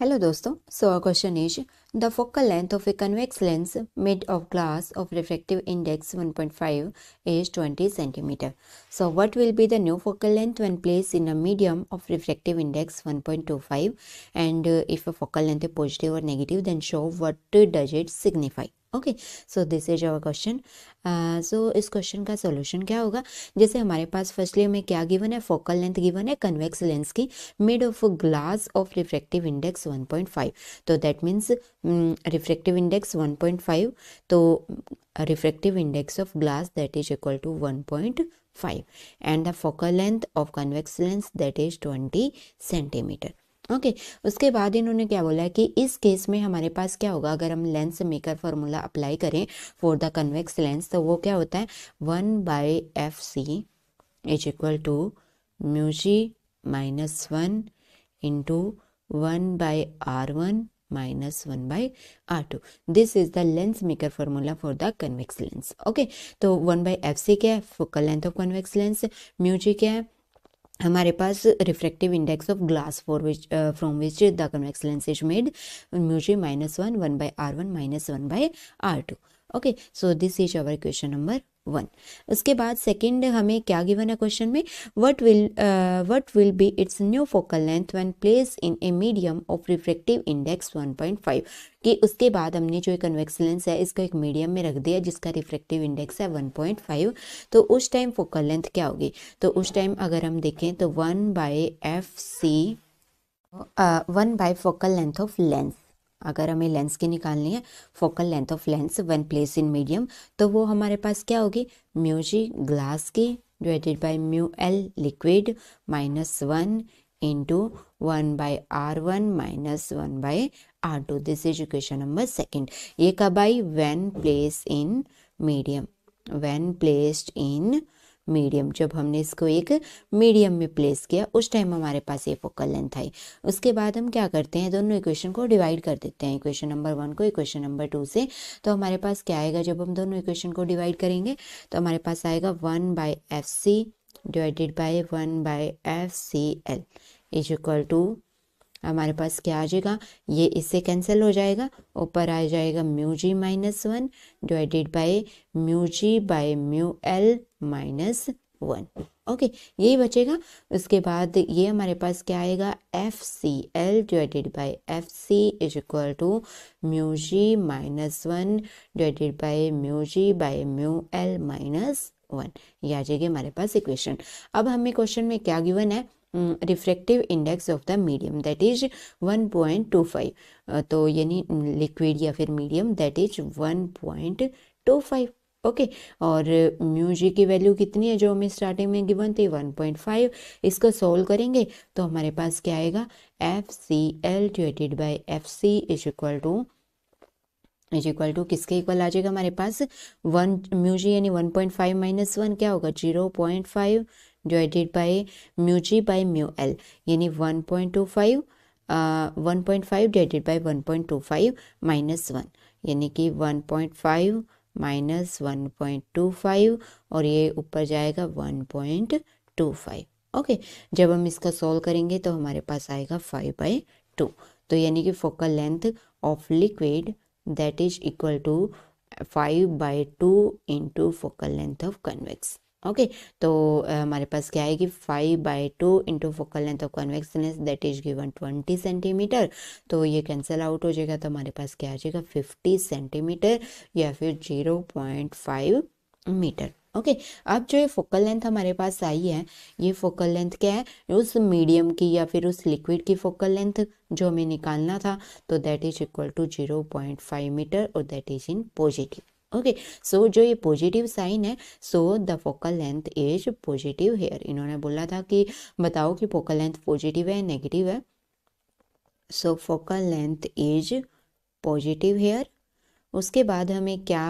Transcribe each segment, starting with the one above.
Hello dosto. So our question is the focal length of a convex lens made of glass of refractive index 1.5 is 20 cm. So what will be the new focal length when placed in a medium of refractive index 1.25 and uh, if a focal length is positive or negative then show what does it signify. Okay so this is our question so इस question का solution क्या होगा जैसे हमारे पास firstly में क्या given है focal length given है कन्वेक्स लेंस की made of glass of refractive index 1.5 तो दैट मीन्स रिफ्रैक्टिव इंडेक्स 1.5 तो mm, refractive index of glass that is equal to five and the focal length of convex lens that is twenty centimetre okay okay, उसके बाद इन्होंने क्या बोला कि इस case में हमारे पास क्या होगा अगर हम लेंस मेकर फॉर्मूला अप्लाई करें फॉर द कन्वेक्स लेंस तो वो क्या होता है one by F C is equal to mu g minus one into one by are one minus one by are two this is the lens maker formula for the convex lens okay तो one by f c क्या है focal length of convex lens mu g क्या है हमारे पास refractive index of glass for which from which the convex lens is made mu g minus one one by are one minus one by are two okay so this is our question number one उसके बाद second हमें क्या given है question में what will what will be its new focal length when place in a medium of refractive index 1.5 कि उसके बाद हमने जो एक कन्वेक्स लेंस है इसको एक मीडियम में रख दिया जिसका रिफ्रेक्टिव इंडेक्स है 1.5 तो उस टाइम फोकल लेंथ क्या होगी तो उस टाइम अगर हम देखें तो one by F C one by focal length of lens अगर हमें लेंस की निकालनी है focal length of lens one place in medium तो वो हमारे पास क्या होगी म्यूजी ग्लास की divided by mu L liquid minus one into one by R one minus one by R two this is equation number second ये कब आई when place in medium when placed in medium जब हमने इसको एक medium में place किया उस टाइम हमारे पास ये फोकल लेंथ आई उसके बाद हम क्या करते हैं दोनों इक्वेशन को डिवाइड कर देते हैं इक्वेशन नंबर वन को इक्वेशन नंबर टू से तो हमारे पास क्या आएगा जब हम दोनों इक्वेशन को डिवाइड करेंगे तो हमारे पास आएगा one by F C divided by one by F C L is equal to हमारे पास क्या आ जाएगा ये इससे कैंसिल हो जाएगा ऊपर आ जाएगा mu G minus one divided by mu G by mu L minus one okay यही बचेगा उसके बाद ये हमारे पास क्या आएगा F C L divided by F C is equal to mu G minus one divided by mu G by mu L minus one ये आ जाएगी हमारे पास इक्वेशन अब हमें क्वेश्चन में क्या गिवन है refractive index of the medium that is 1.25 तो यानी लिक्विड या फिर medium that is 1.25 okay okay, और म्यू जी की वैल्यू कितनी है जो हमें स्टार्टिंग में गिवन थी 1.5 इसको सोल्व करेंगे तो हमारे पास क्या आएगा F C L divided by F C is equal to is equal to किसके इक्वल आ जाएगा हमारे पास वन म्यू जी यानी 1.5 माइनस वन क्या होगा 0.5 divided by mu G by mu L यानी one point two five one point five divided by one point two five minus one यानी कि one point five minus one point two five और ये ऊपर जाएगा one point two five okay जब हम इसका सॉल्व करेंगे तो हमारे पास आएगा फाइव बाई टू तो यानी कि focal length of liquid that is equal to five by two into focal length of convex okay तो हमारे पास क्या आएगी five by two into focal length of convex lens that is given twenty centimetre तो ये cancel out हो जाएगा तो हमारे पास क्या आ जाएगा फिफ्टी सेंटीमीटर या फिर zero point five metre okay okay, अब जो ये फोकल लेंथ हमारे पास आई है ये फोकल लेंथ क्या है उस मीडियम की या फिर उस लिक्विड की फोकल लेंथ जो हमें निकालना था तो that is equal to zero point five metre और that is in positive okay so जो ये पॉजिटिव साइन है so the focal length is positive here इन्होंने बोला था कि बताओ कि फोकल लेंथ पॉजिटिव है नेगेटिव है so focal length is positive here उसके बाद हमें क्या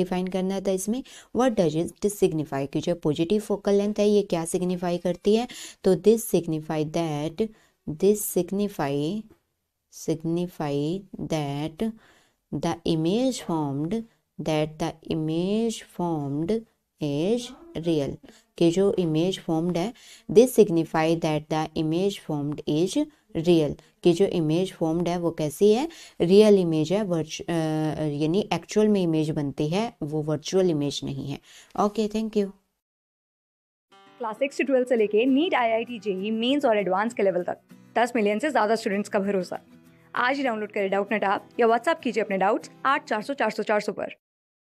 डिफाइन करना था इसमें वट डज इट सिग्निफाई कि जो पॉजिटिव फोकल लेंथ है ये क्या सिग्निफाई करती है तो this signify that this signify signify that the image formed that the image formed is real कि जो इमेज फॉर्म्ड है this signify that the image formed is real कि जो इमेज फॉर्म्ड है वो कैसी है रियल इमेज है यानी एक्चुअल में इमेज बनती है वो वर्चुअल इमेज नहीं है okay thank you class six से ट्वेल्थ से लेके NEET I I T JEE Mains और एडवांस के लेवल तक दस मिलियन से ज़्यादा स्टूडेंट्स का भरोसा आज ही डाउनलोड करें डाउट नेट आप या व्हाट्सअप कीजिए अपने डाउट्स आठ चार सौ चार सौ चार सौ पर